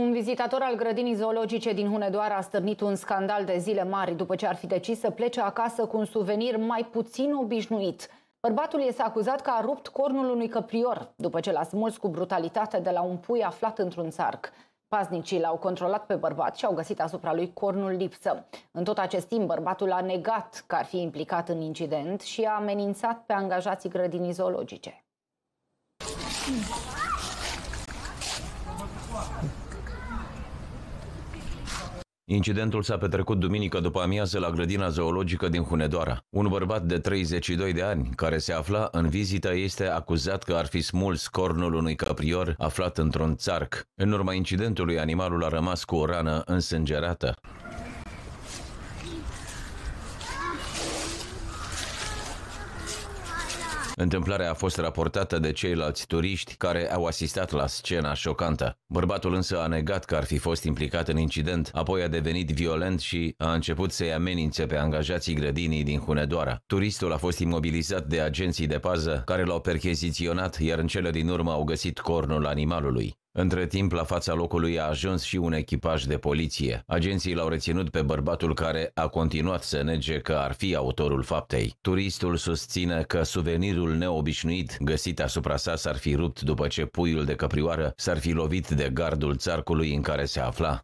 Un vizitator al grădinii zoologice din Hunedoara a stârnit un scandal de zile mari după ce ar fi decis să plece acasă cu un suvenir mai puțin obișnuit. Bărbatul este acuzat că a rupt cornul unui căprior după ce l-a smuls cu brutalitate de la un pui aflat într-un țarc. Paznicii l-au controlat pe bărbat și au găsit asupra lui cornul lipsă. În tot acest timp, bărbatul a negat că ar fi implicat în incident și a amenințat pe angajații grădinii zoologice. Incidentul s-a petrecut duminică după amiază la grădina zoologică din Hunedoara. Un bărbat de 32 de ani, care se afla în vizită, este acuzat că ar fi smuls cornul unui caprior aflat într-un țarc. În urma incidentului, animalul a rămas cu o rană însângerată. Întâmplarea a fost raportată de ceilalți turiști care au asistat la scena șocantă. Bărbatul însă a negat că ar fi fost implicat în incident, apoi a devenit violent și a început să-i amenințe pe angajații grădinii din Hunedoara. Turistul a fost imobilizat de agenții de pază care l-au percheziționat, iar în cele din urmă au găsit cornul animalului. Între timp, la fața locului a ajuns și un echipaj de poliție. Agenții l-au reținut pe bărbatul care a continuat să nege că ar fi autorul faptei. Turistul susține că suvenirul neobișnuit găsit asupra sa s-ar fi rupt după ce puiul de căprioară s-ar fi lovit de gardul țarcului în care se afla.